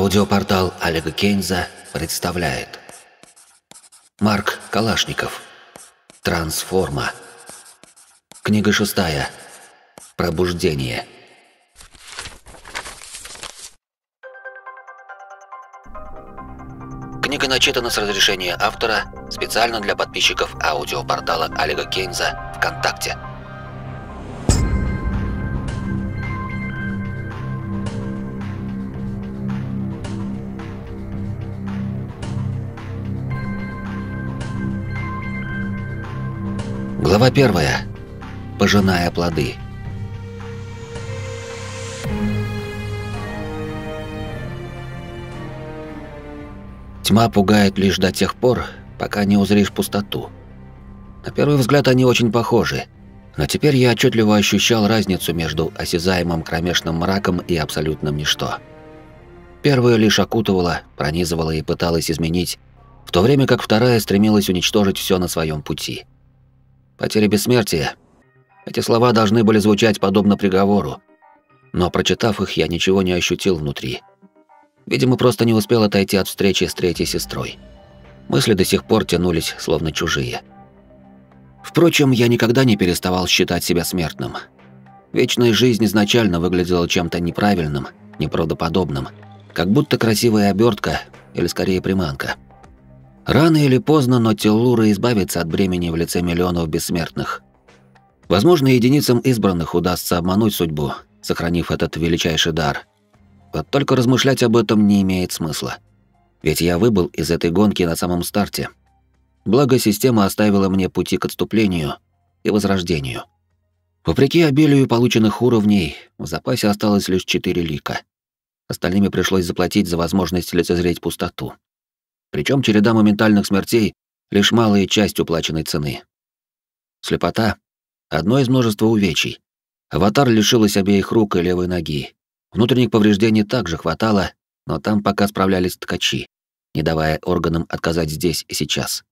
Аудиопортал Олега Кенза представляет Марк Калашников Трансформа Книга шестая Пробуждение Книга начитана с разрешения автора специально для подписчиков аудиопортала Олега Кейнза ВКонтакте. Глава 1. Пожиная плоды. Тьма пугает лишь до тех пор, пока не узришь пустоту. На первый взгляд они очень похожи, но теперь я отчетливо ощущал разницу между осязаемым кромешным мраком и абсолютным ничто. Первая лишь окутывала, пронизывала и пыталась изменить, в то время как вторая стремилась уничтожить все на своем пути – Потеря бессмертия. Эти слова должны были звучать подобно приговору. Но прочитав их, я ничего не ощутил внутри. Видимо, просто не успел отойти от встречи с третьей сестрой. Мысли до сих пор тянулись, словно чужие. Впрочем, я никогда не переставал считать себя смертным. Вечная жизнь изначально выглядела чем-то неправильным, неправдоподобным, как будто красивая обертка или скорее приманка – Рано или поздно, но Теллура избавится от бремени в лице миллионов бессмертных. Возможно, единицам избранных удастся обмануть судьбу, сохранив этот величайший дар. Вот только размышлять об этом не имеет смысла. Ведь я выбыл из этой гонки на самом старте. Благо, система оставила мне пути к отступлению и возрождению. Вопреки обилию полученных уровней, в запасе осталось лишь четыре лика. Остальными пришлось заплатить за возможность лицезреть пустоту. Причем череда моментальных смертей — лишь малая часть уплаченной цены. Слепота — одно из множества увечий. Аватар лишилась обеих рук и левой ноги. Внутренних повреждений также хватало, но там пока справлялись ткачи, не давая органам отказать здесь и сейчас.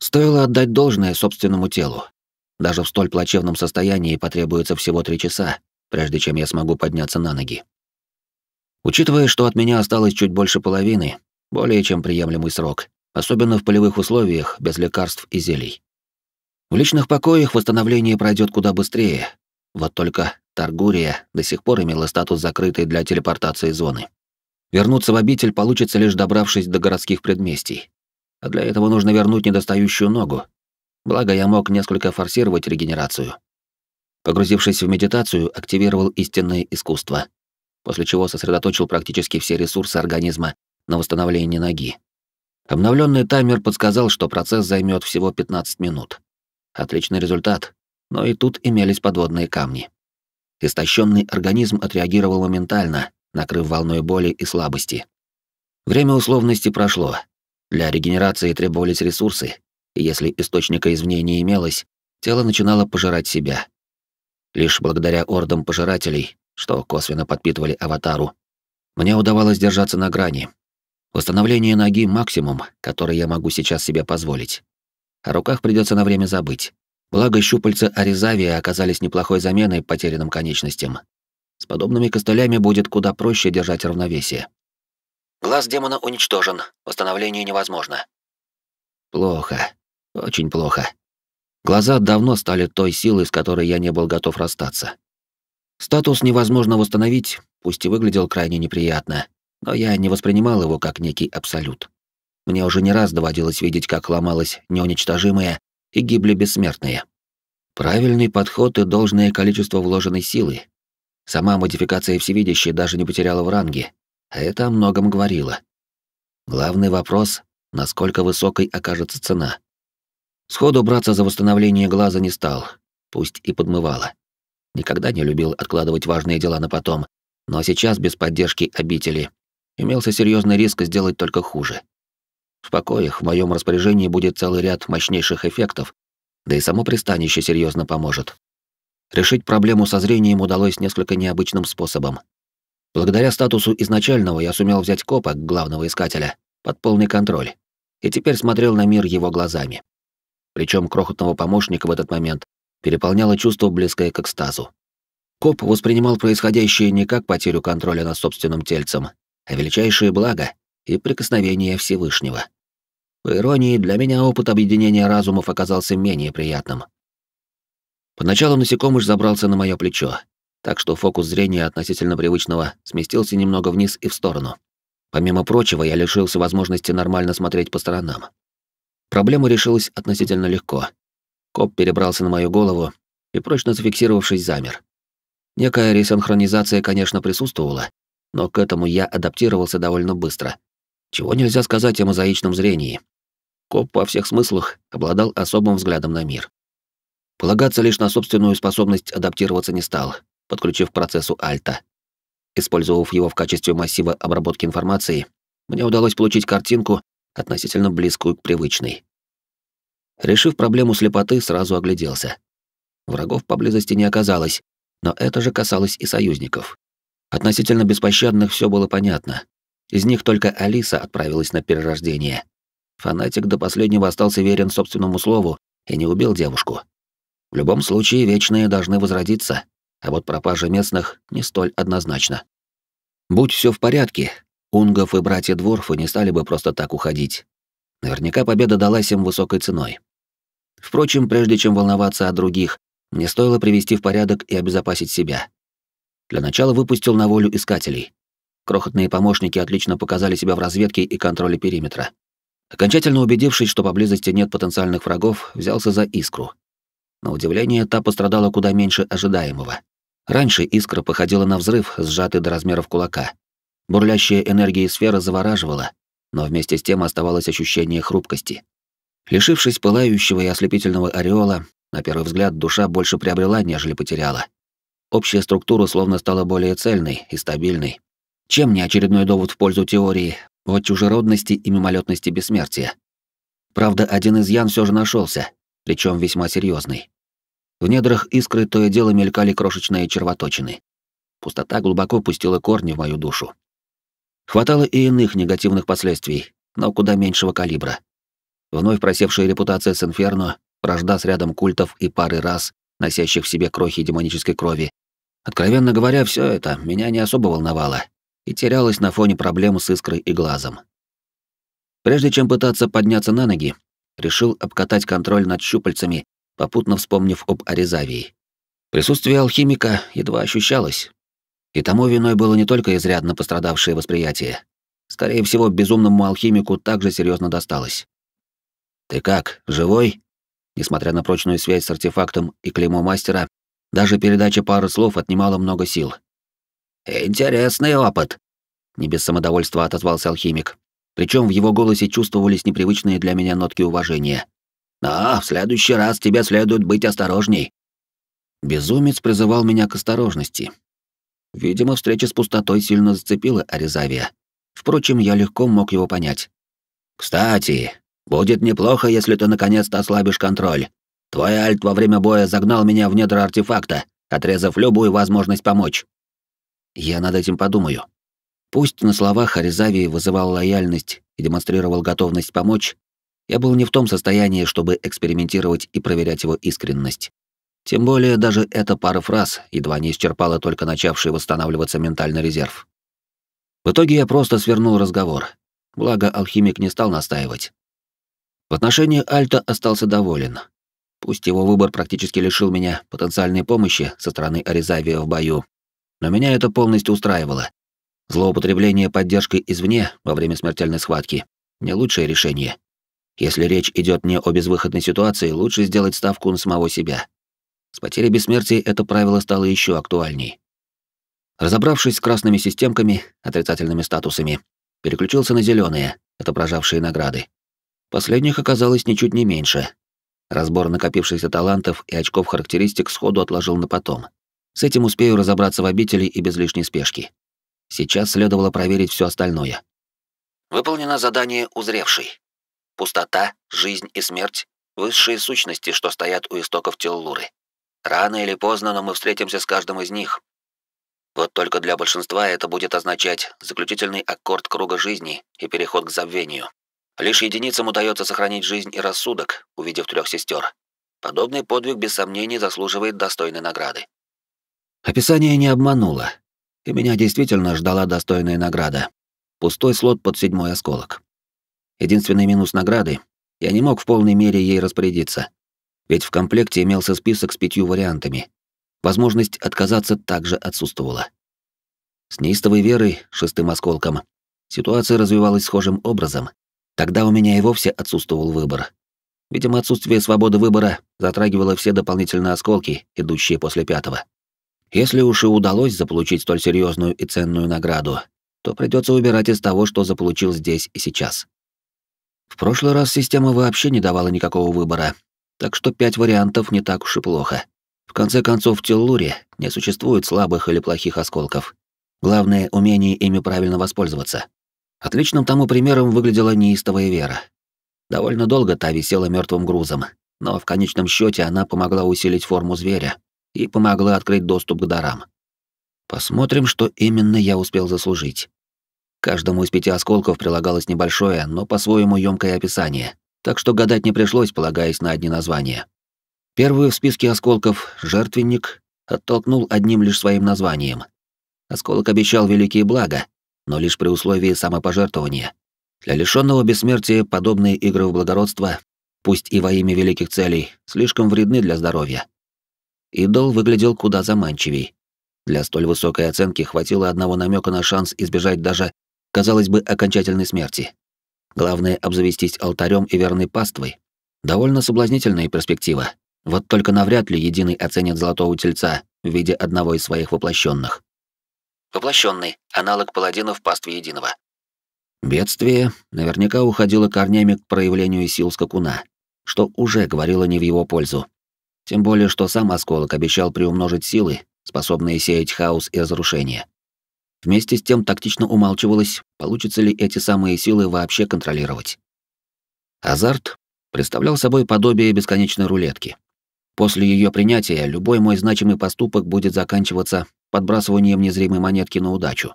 Стоило отдать должное собственному телу. Даже в столь плачевном состоянии потребуется всего три часа, прежде чем я смогу подняться на ноги. Учитывая, что от меня осталось чуть больше половины, более чем приемлемый срок, особенно в полевых условиях, без лекарств и зелий. В личных покоях восстановление пройдет куда быстрее, вот только Таргурия до сих пор имела статус закрытой для телепортации зоны. Вернуться в обитель получится лишь добравшись до городских предместий. А для этого нужно вернуть недостающую ногу. Благо, я мог несколько форсировать регенерацию. Погрузившись в медитацию, активировал истинное искусство, после чего сосредоточил практически все ресурсы организма на восстановление ноги. Обновленный таймер подсказал, что процесс займет всего 15 минут. Отличный результат, но и тут имелись подводные камни. Истощенный организм отреагировал моментально, накрыв волной боли и слабости. Время условности прошло. Для регенерации требовались ресурсы, и если источника извне не имелось, тело начинало пожирать себя. Лишь благодаря ордам пожирателей, что косвенно подпитывали аватару, мне удавалось держаться на грани, Восстановление ноги — максимум, который я могу сейчас себе позволить. О руках придется на время забыть. Благо, щупальца Аризавия оказались неплохой заменой потерянным конечностям. С подобными костылями будет куда проще держать равновесие. Глаз демона уничтожен, восстановление невозможно. Плохо. Очень плохо. Глаза давно стали той силой, с которой я не был готов расстаться. Статус невозможно восстановить, пусть и выглядел крайне неприятно, но я не воспринимал его как некий абсолют. Мне уже не раз доводилось видеть, как ломалось неуничтожимое и гибли бессмертные. Правильный подход и должное количество вложенной силы. Сама модификация всевидящей даже не потеряла в ранге, а это о многом говорило. Главный вопрос — насколько высокой окажется цена. Сходу браться за восстановление глаза не стал, пусть и подмывало. Никогда не любил откладывать важные дела на потом, но сейчас без поддержки обители имелся серьезный риск сделать только хуже. В покоях в моем распоряжении будет целый ряд мощнейших эффектов, да и само пристанище серьезно поможет. Решить проблему со зрением удалось несколько необычным способом. Благодаря статусу изначального я сумел взять копа, главного искателя, под полный контроль, и теперь смотрел на мир его глазами. Причем крохотного помощника в этот момент переполняло чувство, близкое к экстазу. Коп воспринимал происходящее не как потерю контроля над собственным тельцем, а величайшее благо и прикосновение Всевышнего. По иронии, для меня опыт объединения разумов оказался менее приятным. Поначалу насекомыш забрался на мое плечо, так что фокус зрения относительно привычного сместился немного вниз и в сторону. Помимо прочего, я лишился возможности нормально смотреть по сторонам. Проблема решилась относительно легко. Коп перебрался на мою голову и, прочно зафиксировавшись, замер. Некая ресинхронизация, конечно, присутствовала, но к этому я адаптировался довольно быстро. Чего нельзя сказать о мозаичном зрении. Коп во всех смыслах обладал особым взглядом на мир. Полагаться лишь на собственную способность адаптироваться не стал, подключив к процессу Альта. Использовав его в качестве массива обработки информации, мне удалось получить картинку, относительно близкую к привычной. Решив проблему слепоты, сразу огляделся. Врагов поблизости не оказалось, но это же касалось и союзников. Относительно беспощадных все было понятно. Из них только Алиса отправилась на перерождение. Фанатик до последнего остался верен собственному слову и не убил девушку. В любом случае, вечные должны возродиться, а вот пропажа местных не столь однозначно. Будь все в порядке, Унгов и братья Дворфы не стали бы просто так уходить. Наверняка победа далась им высокой ценой. Впрочем, прежде чем волноваться о других, мне стоило привести в порядок и обезопасить себя. Для начала выпустил на волю искателей. Крохотные помощники отлично показали себя в разведке и контроле периметра. Окончательно убедившись, что поблизости нет потенциальных врагов, взялся за искру. На удивление, та пострадала куда меньше ожидаемого. Раньше искра походила на взрыв, сжатый до размеров кулака. Бурлящая энергия сферы завораживала, но вместе с тем оставалось ощущение хрупкости. Лишившись пылающего и ослепительного ореола, на первый взгляд душа больше приобрела, нежели потеряла — Общая структура словно стала более цельной и стабильной. Чем не очередной довод в пользу теории о чужеродности и мимолетности бессмертия? Правда, один из ян все же нашелся, причем весьма серьезный. В недрах искры то и дело мелькали крошечные червоточины. Пустота глубоко пустила корни в мою душу. Хватало и иных негативных последствий, но куда меньшего калибра. Вновь просевшая репутация с Инферно, вражда с рядом культов и пары раз носящих в себе крохи демонической крови. Откровенно говоря, все это меня не особо волновало и терялось на фоне проблем с искрой и глазом. Прежде чем пытаться подняться на ноги, решил обкатать контроль над щупальцами, попутно вспомнив об Аризавии. Присутствие алхимика едва ощущалось. И тому виной было не только изрядно пострадавшее восприятие. Скорее всего, безумному алхимику также серьезно досталось. «Ты как, живой?» Несмотря на прочную связь с артефактом и клеймо мастера, даже передача пары слов отнимала много сил. «Интересный опыт», — не без самодовольства отозвался алхимик. Причем в его голосе чувствовались непривычные для меня нотки уважения. «Но в следующий раз тебе следует быть осторожней». Безумец призывал меня к осторожности. Видимо, встреча с пустотой сильно зацепила Аризавия. Впрочем, я легко мог его понять. «Кстати, «Будет неплохо, если ты наконец-то ослабишь контроль. Твой альт во время боя загнал меня в недра артефакта, отрезав любую возможность помочь». Я над этим подумаю. Пусть на словах Аризавии вызывал лояльность и демонстрировал готовность помочь, я был не в том состоянии, чтобы экспериментировать и проверять его искренность. Тем более даже эта пара фраз едва не исчерпала только начавший восстанавливаться ментальный резерв. В итоге я просто свернул разговор. Благо, алхимик не стал настаивать. В отношении Альта остался доволен. Пусть его выбор практически лишил меня потенциальной помощи со стороны Аризавия в бою, но меня это полностью устраивало. Злоупотребление поддержкой извне во время смертельной схватки — не лучшее решение. Если речь идет не о безвыходной ситуации, лучше сделать ставку на самого себя. С потерей бессмертия это правило стало еще актуальней. Разобравшись с красными системками, отрицательными статусами, переключился на зеленые, отображавшие награды. Последних оказалось ничуть не меньше. Разбор накопившихся талантов и очков характеристик сходу отложил на потом. С этим успею разобраться в обители и без лишней спешки. Сейчас следовало проверить все остальное. Выполнено задание «Узревший». Пустота, жизнь и смерть — высшие сущности, что стоят у истоков Теллуры. Рано или поздно, но мы встретимся с каждым из них. Вот только для большинства это будет означать заключительный аккорд круга жизни и переход к забвению. Лишь единицам удается сохранить жизнь и рассудок, увидев трех сестер. Подобный подвиг, без сомнений, заслуживает достойной награды. Описание не обмануло, и меня действительно ждала достойная награда. Пустой слот под седьмой осколок. Единственный минус награды — я не мог в полной мере ей распорядиться, ведь в комплекте имелся список с пятью вариантами. Возможность отказаться также отсутствовала. С неистовой верой, шестым осколком, ситуация развивалась схожим образом — Тогда у меня и вовсе отсутствовал выбор. Видимо, отсутствие свободы выбора затрагивало все дополнительные осколки, идущие после пятого. Если уж и удалось заполучить столь серьезную и ценную награду, то придется убирать из того, что заполучил здесь и сейчас. В прошлый раз система вообще не давала никакого выбора, так что пять вариантов не так уж и плохо. В конце концов, в Теллуре не существует слабых или плохих осколков. Главное — умение ими правильно воспользоваться. Отличным тому примером выглядела неистовая Вера. Довольно долго та висела мертвым грузом, но в конечном счете она помогла усилить форму зверя и помогла открыть доступ к дарам. Посмотрим, что именно я успел заслужить. Каждому из пяти осколков прилагалось небольшое, но по-своему емкое описание, так что гадать не пришлось, полагаясь на одни названия. Первый в списке осколков «Жертвенник» оттолкнул одним лишь своим названием. Осколок обещал великие блага, но лишь при условии самопожертвования. Для лишенного бессмертия подобные игры в благородство, пусть и во имя великих целей, слишком вредны для здоровья. Идол выглядел куда заманчивей. Для столь высокой оценки хватило одного намека на шанс избежать даже, казалось бы, окончательной смерти. Главное — обзавестись алтарем и верной паствой. Довольно соблазнительная перспектива. Вот только навряд ли единый оценит золотого тельца в виде одного из своих воплощенных. Воплощенный, аналог паладинов паствы единого. Бедствие наверняка уходило корнями к проявлению сил скакуна, что уже говорило не в его пользу. Тем более, что сам осколок обещал приумножить силы, способные сеять хаос и разрушение. Вместе с тем тактично умалчивалось, получится ли эти самые силы вообще контролировать. Азарт представлял собой подобие бесконечной рулетки. После ее принятия любой мой значимый поступок будет заканчиваться подбрасыванием незримой монетки на удачу.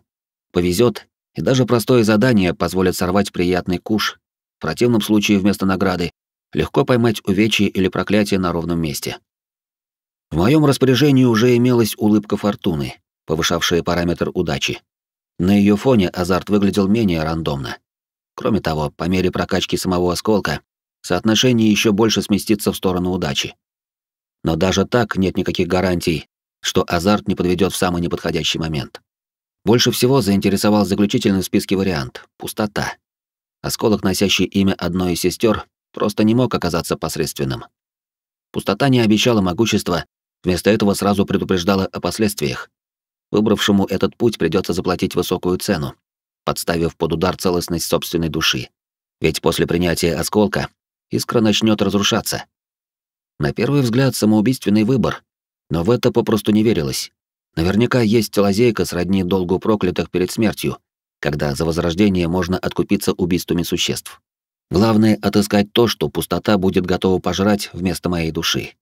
Повезет, и даже простое задание позволит сорвать приятный куш. В противном случае вместо награды легко поймать увечье или проклятие на ровном месте. В моем распоряжении уже имелась улыбка фортуны, повышавшая параметр удачи. На ее фоне азарт выглядел менее рандомно. Кроме того, по мере прокачки самого осколка, соотношение еще больше сместится в сторону удачи. Но даже так нет никаких гарантий, что азарт не подведет в самый неподходящий момент. Больше всего заинтересовал заключительный в списке вариант — пустота. Осколок, носящий имя одной из сестер, просто не мог оказаться посредственным. Пустота не обещала могущества, вместо этого сразу предупреждала о последствиях. Выбравшему этот путь придется заплатить высокую цену, подставив под удар целостность собственной души. Ведь после принятия осколка искра начнет разрушаться, на первый взгляд самоубийственный выбор, но в это попросту не верилось. Наверняка есть лазейка сродни долгу проклятых перед смертью, когда за возрождение можно откупиться убийствами существ. Главное — отыскать то, что пустота будет готова пожрать вместо моей души.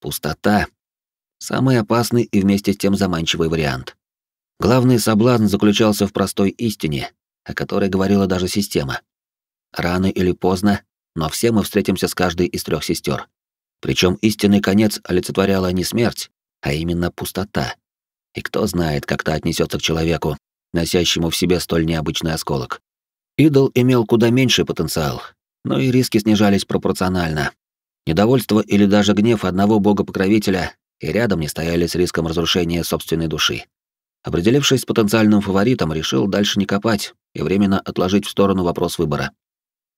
Пустота — самый опасный и вместе с тем заманчивый вариант. Главный соблазн заключался в простой истине, о которой говорила даже система. Рано или поздно, но все мы встретимся с каждой из трех сестер. Причем истинный конец олицетворяла не смерть, а именно пустота. И кто знает, как та отнесется к человеку, носящему в себе столь необычный осколок. Идол имел куда меньший потенциал, но и риски снижались пропорционально. Недовольство или даже гнев одного бога-покровителя и рядом не стояли с риском разрушения собственной души. Определившись с потенциальным фаворитом, решил дальше не копать и временно отложить в сторону вопрос выбора.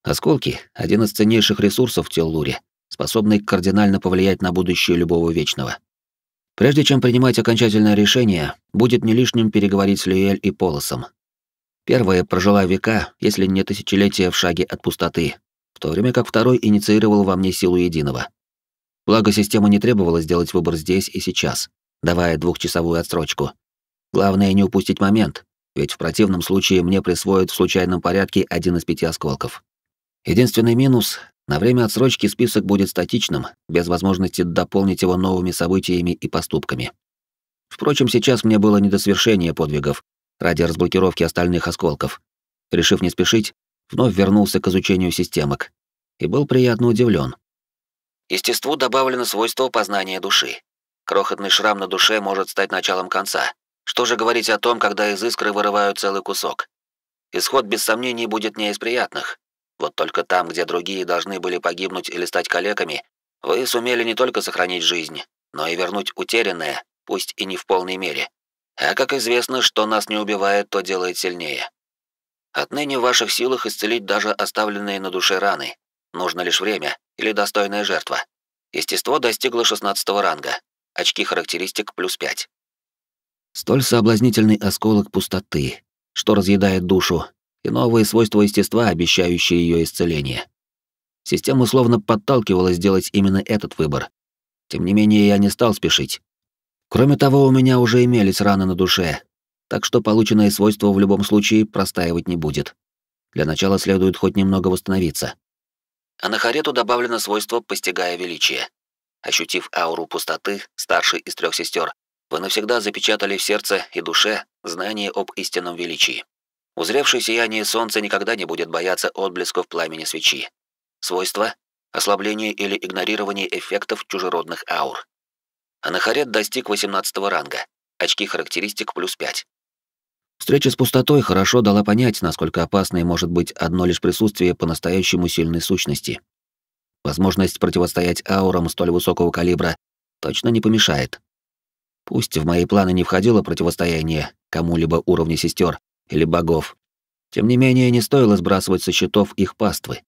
Осколки — один из ценнейших ресурсов в Теллуре, способный кардинально повлиять на будущее любого вечного. Прежде чем принимать окончательное решение, будет не лишним переговорить с Люэль и Полосом. Первая прожила века, если не тысячелетия в шаге от пустоты, в то время как второй инициировал во мне силу единого. Благо, система не требовала сделать выбор здесь и сейчас, давая двухчасовую отсрочку. Главное не упустить момент, ведь в противном случае мне присвоят в случайном порядке один из пяти осколков. Единственный минус на время отсрочки список будет статичным, без возможности дополнить его новыми событиями и поступками. Впрочем, сейчас мне было не до свершения подвигов ради разблокировки остальных осколков. Решив не спешить, вновь вернулся к изучению системок и был приятно удивлен. Естеству добавлено свойство познания души. Крохотный шрам на душе может стать началом конца. Что же говорить о том, когда из искры вырывают целый кусок? Исход без сомнений будет не из приятных. Вот только там, где другие должны были погибнуть или стать калеками, вы сумели не только сохранить жизнь, но и вернуть утерянное, пусть и не в полной мере. А как известно, что нас не убивает, то делает сильнее. Отныне в ваших силах исцелить даже оставленные на душе раны. Нужно лишь время или достойная жертва. Естество достигло 16 ранга. Очки характеристик плюс 5. Столь соблазнительный осколок пустоты, что разъедает душу, и новые свойства естества, обещающие ее исцеление. Система словно подталкивала сделать именно этот выбор. Тем не менее, я не стал спешить. Кроме того, у меня уже имелись раны на душе, так что полученное свойство в любом случае простаивать не будет. Для начала следует хоть немного восстановиться. Анахарету добавлено свойство «постигая величие». Ощутив ауру пустоты, старший из трех сестер, вы навсегда запечатали в сердце и душе знание об истинном величии. Узревший сияние солнца никогда не будет бояться отблесков пламени свечи. Свойства — ослабление или игнорирование эффектов чужеродных аур. Анахарет достиг 18 ранга. Очки характеристик плюс 5. Встреча с пустотой хорошо дала понять, насколько опасной может быть одно лишь присутствие по-настоящему сильной сущности. Возможность противостоять аурам столь высокого калибра точно не помешает. Пусть в мои планы не входило противостояние кому-либо уровня сестер, или богов. Тем не менее, не стоило сбрасывать со счетов их паствы.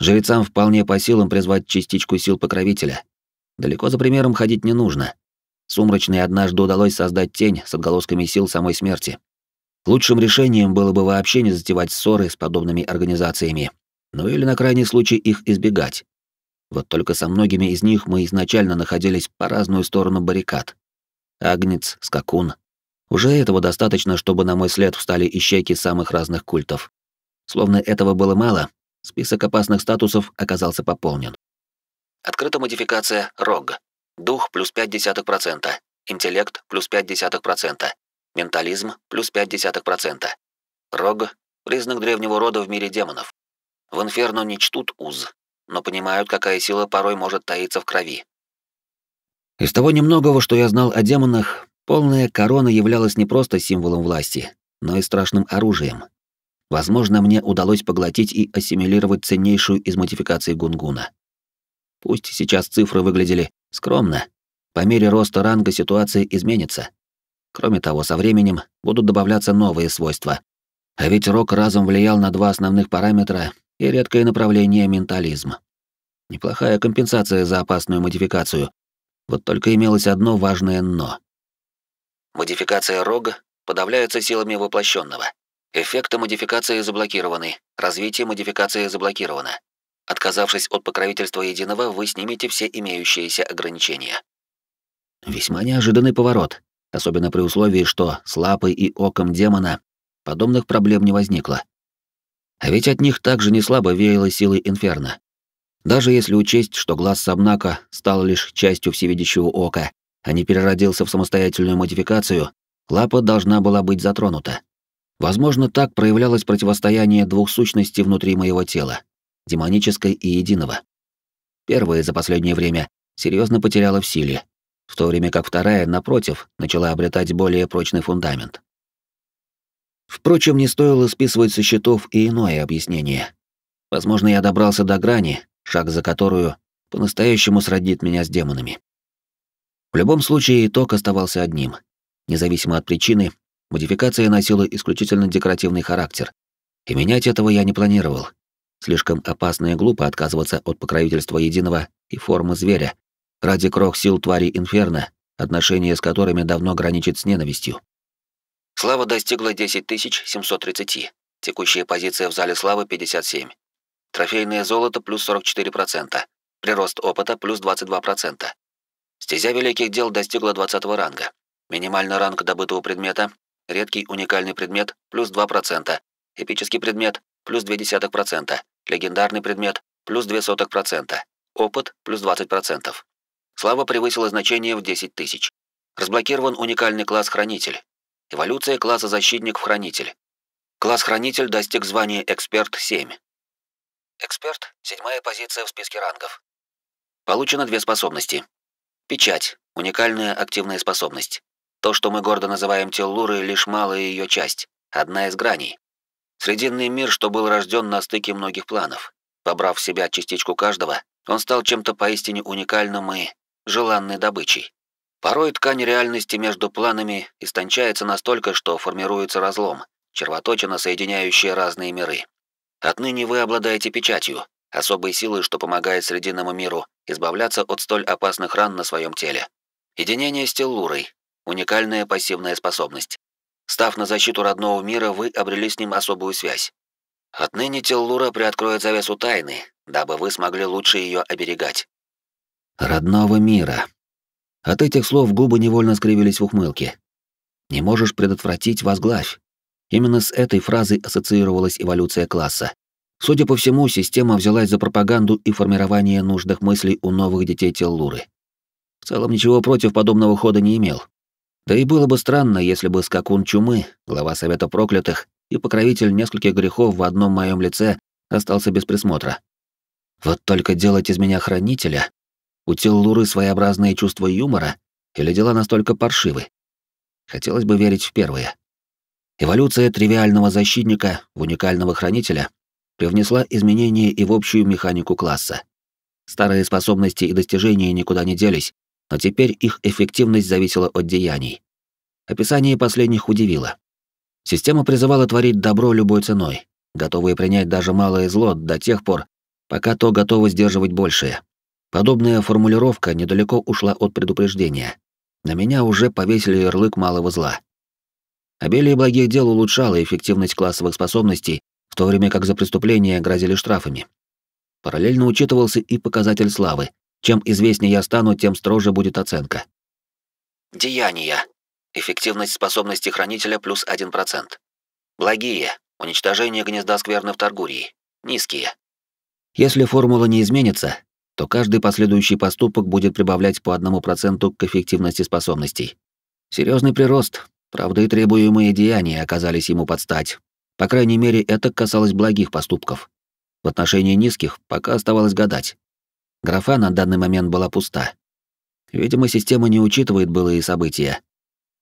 Жрецам вполне по силам призвать частичку сил покровителя. Далеко за примером ходить не нужно. Сумрачной однажды удалось создать тень с отголосками сил самой смерти. Лучшим решением было бы вообще не затевать ссоры с подобными организациями, ну или на крайний случай их избегать. Вот только со многими из них мы изначально находились по разную сторону баррикад. Агнец, Скакун, уже этого достаточно, чтобы на мой след встали ищейки самых разных культов. Словно этого было мало, список опасных статусов оказался пополнен. Открыта модификация «Рог». Дух плюс 0,5%, интеллект плюс 0,5%, ментализм плюс 0,5%. Рог — признак древнего рода в мире демонов. В Инферно не чтут уз, но понимают, какая сила порой может таиться в крови. Из того немногого, что я знал о демонах, Полная корона являлась не просто символом власти, но и страшным оружием. Возможно, мне удалось поглотить и ассимилировать ценнейшую из модификаций Гунгуна. Пусть сейчас цифры выглядели скромно, по мере роста ранга ситуация изменится. Кроме того, со временем будут добавляться новые свойства. А ведь Рок разом влиял на два основных параметра и редкое направление ментализм. Неплохая компенсация за опасную модификацию. Вот только имелось одно важное «но». Модификация рога подавляется силами воплощенного. Эффекты модификации заблокированы. Развитие модификации заблокировано. Отказавшись от покровительства единого, вы снимете все имеющиеся ограничения. Весьма неожиданный поворот, особенно при условии, что с лапой и оком демона подобных проблем не возникло. А ведь от них также не слабо веяло силой инферно. Даже если учесть, что глаз Сабнака стал лишь частью всевидящего ока, а не переродился в самостоятельную модификацию, лапа должна была быть затронута. Возможно, так проявлялось противостояние двух сущностей внутри моего тела — демонической и единого. Первая за последнее время серьезно потеряла в силе, в то время как вторая, напротив, начала обретать более прочный фундамент. Впрочем, не стоило списывать со счетов и иное объяснение. Возможно, я добрался до грани, шаг за которую по-настоящему сроднит меня с демонами. В любом случае, итог оставался одним. Независимо от причины, модификация носила исключительно декоративный характер. И менять этого я не планировал. Слишком опасно и глупо отказываться от покровительства единого и формы зверя ради крох сил твари Инферно, отношения с которыми давно граничит с ненавистью. Слава достигла 10730. Текущая позиция в зале славы 57. Трофейное золото плюс 44%. Прирост опыта плюс 22%. Стезя великих дел достигла 20 ранга. Минимальный ранг добытого предмета, редкий уникальный предмет плюс 2%, эпический предмет плюс 0,2%, легендарный предмет плюс 0,02%, опыт плюс 20%. Слава превысила значение в 10 тысяч. Разблокирован уникальный класс «Хранитель». Эволюция класса «Защитник» в «Хранитель». Класс «Хранитель» достиг звания «Эксперт-7». Эксперт – седьмая позиция в списке рангов. Получено две способности. Печать. Уникальная активная способность. То, что мы гордо называем Теллурой, лишь малая ее часть, одна из граней. Срединный мир, что был рожден на стыке многих планов. Побрав в себя частичку каждого, он стал чем-то поистине уникальным и желанной добычей. Порой ткань реальности между планами истончается настолько, что формируется разлом, червоточина, соединяющая разные миры. Отныне вы обладаете печатью, особой силой, что помогает Срединному миру избавляться от столь опасных ран на своем теле. Единение с Теллурой – уникальная пассивная способность. Став на защиту родного мира, вы обрели с ним особую связь. Отныне Теллура приоткроет завесу тайны, дабы вы смогли лучше ее оберегать. Родного мира. От этих слов губы невольно скривились в ухмылке. Не можешь предотвратить возглавь. Именно с этой фразой ассоциировалась эволюция класса. Судя по всему, система взялась за пропаганду и формирование нужных мыслей у новых детей Теллуры. В целом ничего против подобного хода не имел. Да и было бы странно, если бы скакун чумы, глава Совета Проклятых и покровитель нескольких грехов в одном моем лице остался без присмотра. Вот только делать из меня хранителя? У Теллуры Луры своеобразное чувство юмора или дела настолько паршивы? Хотелось бы верить в первое. Эволюция тривиального защитника в уникального хранителя привнесла изменения и в общую механику класса. Старые способности и достижения никуда не делись, но теперь их эффективность зависела от деяний. Описание последних удивило. Система призывала творить добро любой ценой, готовые принять даже малое зло до тех пор, пока то готово сдерживать большее. Подобная формулировка недалеко ушла от предупреждения. На меня уже повесили ярлык малого зла. Обилие благих дел улучшало эффективность классовых способностей в то время как за преступление грозили штрафами. Параллельно учитывался и показатель славы. Чем известнее я стану, тем строже будет оценка. Деяния. Эффективность способности хранителя плюс 1%. Благие. Уничтожение гнезда скверны в Таргурии. Низкие. Если формула не изменится, то каждый последующий поступок будет прибавлять по 1% к эффективности способностей. Серьезный прирост, правда и требуемые деяния оказались ему под стать, по крайней мере, это касалось благих поступков. В отношении низких пока оставалось гадать. Графа на данный момент была пуста. Видимо, система не учитывает былые события.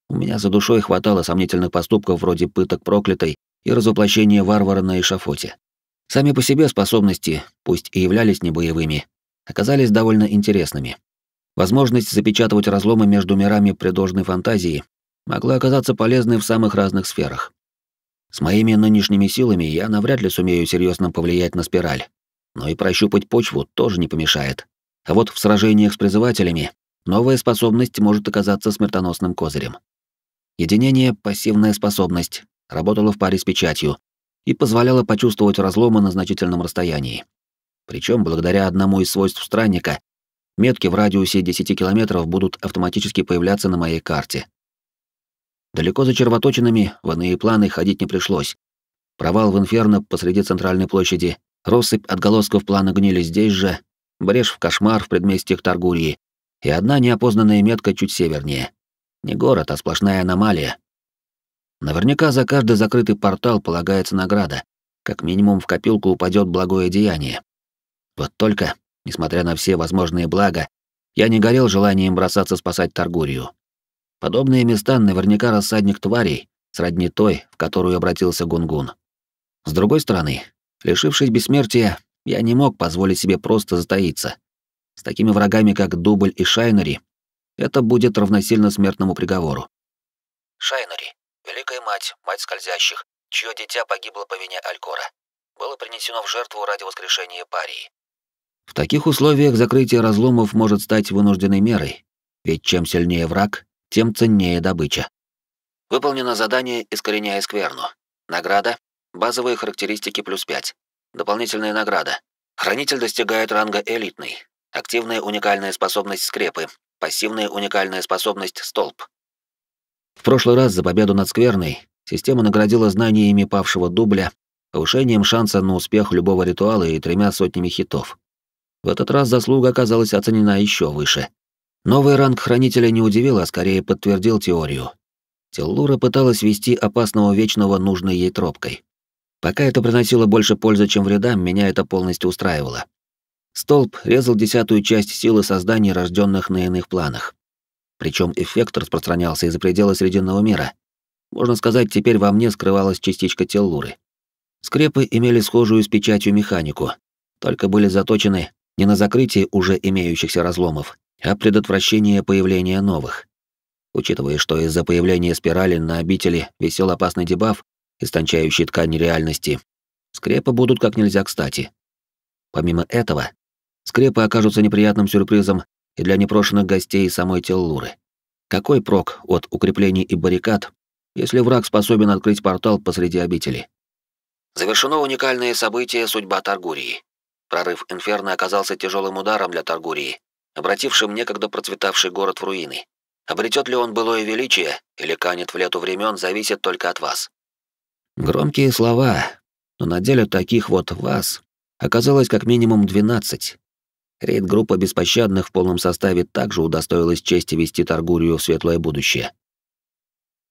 У меня за душой хватало сомнительных поступков вроде пыток проклятой и разоплощения варвара на эшафоте. Сами по себе способности, пусть и являлись небоевыми, оказались довольно интересными. Возможность запечатывать разломы между мирами при должной фантазии могла оказаться полезной в самых разных сферах. С моими нынешними силами я навряд ли сумею серьезно повлиять на спираль. Но и прощупать почву тоже не помешает. А вот в сражениях с призывателями новая способность может оказаться смертоносным козырем. Единение — пассивная способность, работала в паре с печатью и позволяла почувствовать разломы на значительном расстоянии. Причем, благодаря одному из свойств странника, метки в радиусе 10 километров будут автоматически появляться на моей карте, Далеко за червоточинами в иные планы ходить не пришлось. Провал в инферно посреди центральной площади, россыпь отголосков плана гнили здесь же, брешь в кошмар в предместьях Таргурии и одна неопознанная метка чуть севернее. Не город, а сплошная аномалия. Наверняка за каждый закрытый портал полагается награда. Как минимум в копилку упадет благое деяние. Вот только, несмотря на все возможные блага, я не горел желанием бросаться спасать Таргурию. Подобные места наверняка рассадник тварей, сродни той, в которую обратился Гунгун. С другой стороны, лишившись бессмертия, я не мог позволить себе просто затаиться. С такими врагами, как Дубль и Шайнери, это будет равносильно смертному приговору. Шайнери, великая мать, мать скользящих, чье дитя погибло по вине Алькора, было принесено в жертву ради воскрешения Парии. В таких условиях закрытие разломов может стать вынужденной мерой, ведь чем сильнее враг, тем ценнее добыча. Выполнено задание «Искореняя скверну». Награда. Базовые характеристики плюс 5. Дополнительная награда. Хранитель достигает ранга элитный. Активная уникальная способность скрепы. Пассивная уникальная способность столб. В прошлый раз за победу над скверной система наградила знаниями павшего дубля, повышением шанса на успех любого ритуала и тремя сотнями хитов. В этот раз заслуга оказалась оценена еще выше — Новый ранг хранителя не удивил, а скорее подтвердил теорию. Теллура пыталась вести опасного вечного нужной ей тропкой. Пока это приносило больше пользы, чем вреда, меня это полностью устраивало. Столб резал десятую часть силы созданий, рожденных на иных планах. Причем эффект распространялся из-за пределы Срединного мира. Можно сказать, теперь во мне скрывалась частичка теллуры. Скрепы имели схожую с печатью механику, только были заточены не на закрытие уже имеющихся разломов, а предотвращение появления новых. Учитывая, что из-за появления спирали на обители висел опасный дебаф, истончающий ткань реальности, скрепы будут как нельзя кстати. Помимо этого, скрепы окажутся неприятным сюрпризом и для непрошенных гостей самой Теллуры. Какой прок от укреплений и баррикад, если враг способен открыть портал посреди обители? Завершено уникальное событие «Судьба Таргурии». Прорыв Инферно оказался тяжелым ударом для Таргурии, обратившим некогда процветавший город в руины. Обретет ли он былое величие или канет в лету времен, зависит только от вас. Громкие слова, но на деле таких вот вас оказалось как минимум 12. Рейд-группа беспощадных в полном составе также удостоилась чести вести Таргурию в светлое будущее.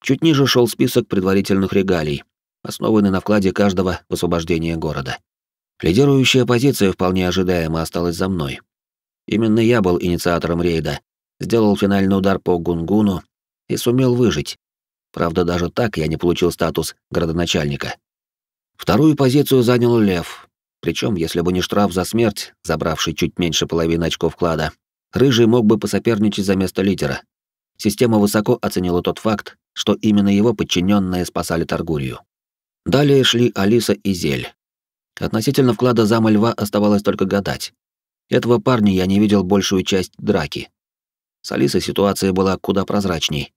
Чуть ниже шел список предварительных регалий, основанный на вкладе каждого в освобождение города. Лидирующая позиция вполне ожидаемо осталась за мной. Именно я был инициатором рейда, сделал финальный удар по Гунгуну и сумел выжить. Правда, даже так я не получил статус градоначальника. Вторую позицию занял Лев. Причем, если бы не штраф за смерть, забравший чуть меньше половины очков вклада, Рыжий мог бы посоперничать за место лидера. Система высоко оценила тот факт, что именно его подчиненные спасали Торгурию. Далее шли Алиса и Зель. Относительно вклада зама льва оставалось только гадать, этого парня я не видел большую часть драки. С Алисой ситуация была куда прозрачней.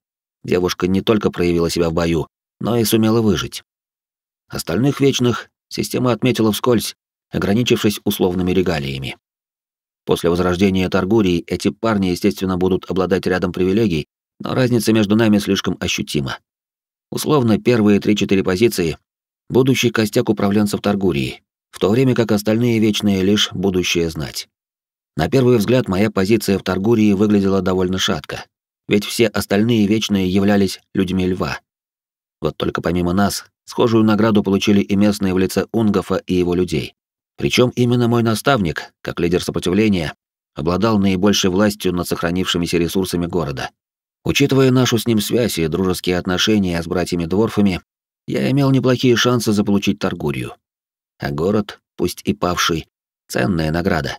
Девушка не только проявила себя в бою, но и сумела выжить. Остальных вечных система отметила вскользь, ограничившись условными регалиями. После возрождения Таргурии эти парни, естественно, будут обладать рядом привилегий, но разница между нами слишком ощутима. Условно, первые три-четыре позиции — будущий костяк управленцев Таргурии, в то время как остальные вечные — лишь будущее знать. На первый взгляд моя позиция в Таргурии выглядела довольно шатко, ведь все остальные вечные являлись людьми льва. Вот только помимо нас, схожую награду получили и местные в лице Унгофа и его людей. Причем именно мой наставник, как лидер сопротивления, обладал наибольшей властью над сохранившимися ресурсами города. Учитывая нашу с ним связь и дружеские отношения с братьями-дворфами, я имел неплохие шансы заполучить Таргурию. А город, пусть и павший, ценная награда.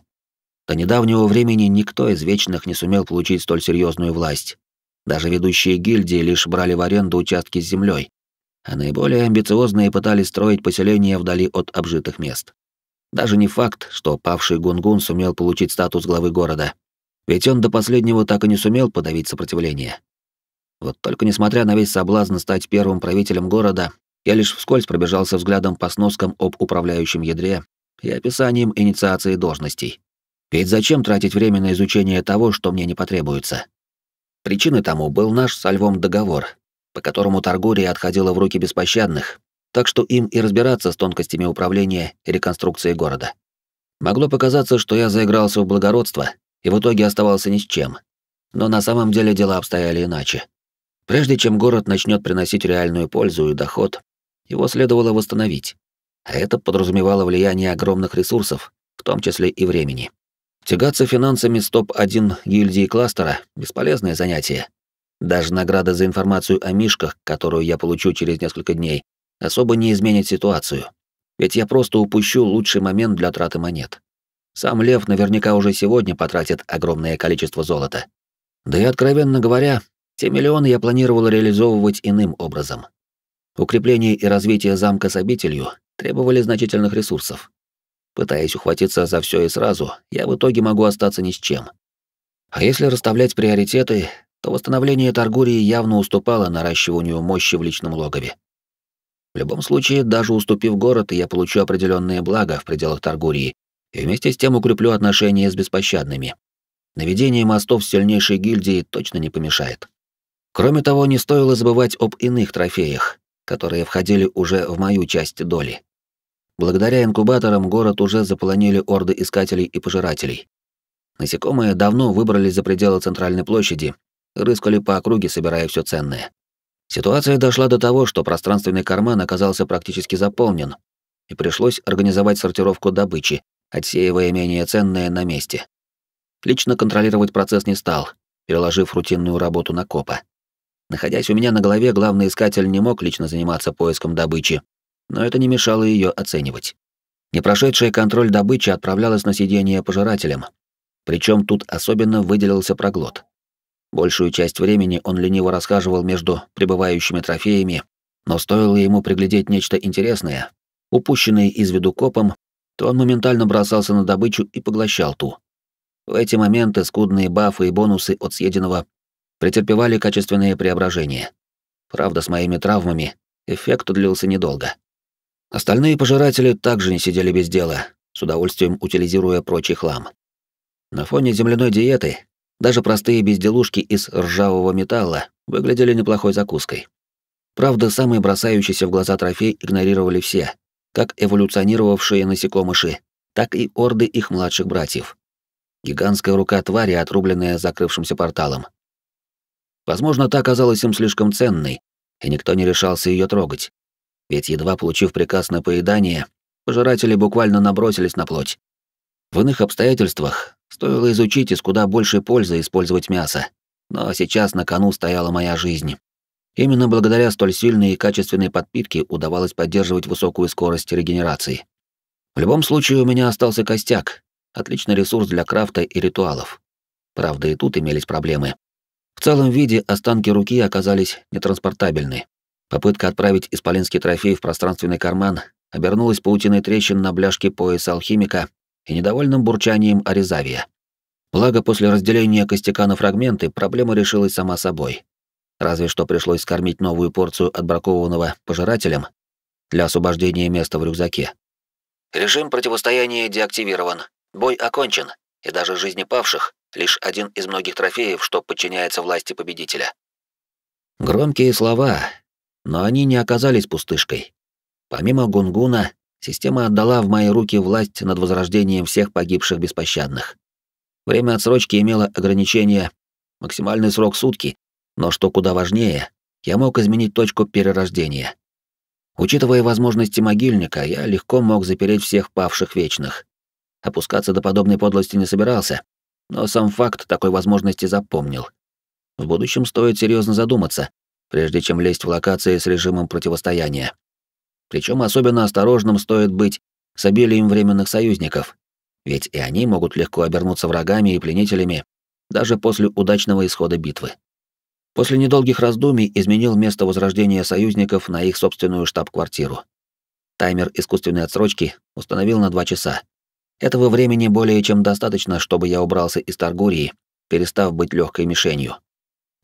До недавнего времени никто из вечных не сумел получить столь серьезную власть. Даже ведущие гильдии лишь брали в аренду участки с землей, а наиболее амбициозные пытались строить поселения вдали от обжитых мест. Даже не факт, что павший Гунгун сумел получить статус главы города, ведь он до последнего так и не сумел подавить сопротивление. Вот только несмотря на весь соблазн стать первым правителем города, я лишь вскользь пробежался взглядом по сноскам об управляющем ядре и описанием инициации должностей. Ведь зачем тратить время на изучение того, что мне не потребуется? Причиной тому был наш со львом договор, по которому Торгория отходила в руки беспощадных, так что им и разбираться с тонкостями управления и реконструкции города. Могло показаться, что я заигрался в благородство и в итоге оставался ни с чем. Но на самом деле дела обстояли иначе. Прежде чем город начнет приносить реальную пользу и доход, его следовало восстановить. А это подразумевало влияние огромных ресурсов, в том числе и времени. Тягаться финансами стоп-1 гильдии кластера — бесполезное занятие. Даже награда за информацию о мишках, которую я получу через несколько дней, особо не изменит ситуацию. Ведь я просто упущу лучший момент для траты монет. Сам Лев наверняка уже сегодня потратит огромное количество золота. Да и, откровенно говоря, те миллионы я планировал реализовывать иным образом. Укрепление и развитие замка с обителью требовали значительных ресурсов. Пытаясь ухватиться за все и сразу, я в итоге могу остаться ни с чем. А если расставлять приоритеты, то восстановление Таргурии явно уступало наращиванию мощи в личном логове. В любом случае, даже уступив город, я получу определенные блага в пределах Таргурии и вместе с тем укреплю отношения с беспощадными. Наведение мостов сильнейшей гильдии точно не помешает. Кроме того, не стоило забывать об иных трофеях, которые входили уже в мою часть доли. Благодаря инкубаторам город уже заполонили орды искателей и пожирателей. Насекомые давно выбрались за пределы центральной площади, рыскали по округе, собирая все ценное. Ситуация дошла до того, что пространственный карман оказался практически заполнен, и пришлось организовать сортировку добычи, отсеивая менее ценное на месте. Лично контролировать процесс не стал, переложив рутинную работу на копа. Находясь у меня на голове, главный искатель не мог лично заниматься поиском добычи, но это не мешало ее оценивать. Не прошедшая контроль добычи отправлялась на сидение пожирателем, причем тут особенно выделился проглот. Большую часть времени он лениво расхаживал между пребывающими трофеями, но стоило ему приглядеть нечто интересное, упущенное из виду копом, то он моментально бросался на добычу и поглощал ту. В эти моменты скудные бафы и бонусы от съеденного претерпевали качественные преображения. Правда, с моими травмами эффект длился недолго. Остальные пожиратели также не сидели без дела, с удовольствием утилизируя прочий хлам. На фоне земляной диеты даже простые безделушки из ржавого металла выглядели неплохой закуской. Правда, самые бросающиеся в глаза трофей игнорировали все, как эволюционировавшие насекомыши, так и орды их младших братьев. Гигантская рука твари, отрубленная закрывшимся порталом. Возможно, та оказалась им слишком ценной, и никто не решался ее трогать ведь едва получив приказ на поедание, пожиратели буквально набросились на плоть. В иных обстоятельствах стоило изучить из куда большей пользы использовать мясо, но сейчас на кону стояла моя жизнь. Именно благодаря столь сильной и качественной подпитке удавалось поддерживать высокую скорость регенерации. В любом случае у меня остался костяк, отличный ресурс для крафта и ритуалов. Правда, и тут имелись проблемы. В целом виде останки руки оказались нетранспортабельны. Попытка отправить исполинский трофей в пространственный карман обернулась паутиной трещин на бляшке пояса алхимика и недовольным бурчанием Аризавия. Благо, после разделения костяка на фрагменты проблема решилась сама собой. Разве что пришлось скормить новую порцию отбракованного пожирателем для освобождения места в рюкзаке. Режим противостояния деактивирован. Бой окончен. И даже жизни павших — лишь один из многих трофеев, что подчиняется власти победителя. Громкие слова, но они не оказались пустышкой. Помимо Гунгуна, система отдала в мои руки власть над возрождением всех погибших беспощадных. Время отсрочки имело ограничение, максимальный срок сутки, но что куда важнее, я мог изменить точку перерождения. Учитывая возможности могильника, я легко мог запереть всех павших вечных. Опускаться до подобной подлости не собирался, но сам факт такой возможности запомнил. В будущем стоит серьезно задуматься, прежде чем лезть в локации с режимом противостояния. Причем особенно осторожным стоит быть с обилием временных союзников, ведь и они могут легко обернуться врагами и пленителями, даже после удачного исхода битвы. После недолгих раздумий изменил место возрождения союзников на их собственную штаб-квартиру. Таймер искусственной отсрочки установил на два часа. Этого времени более чем достаточно, чтобы я убрался из Таргурии, перестав быть легкой мишенью.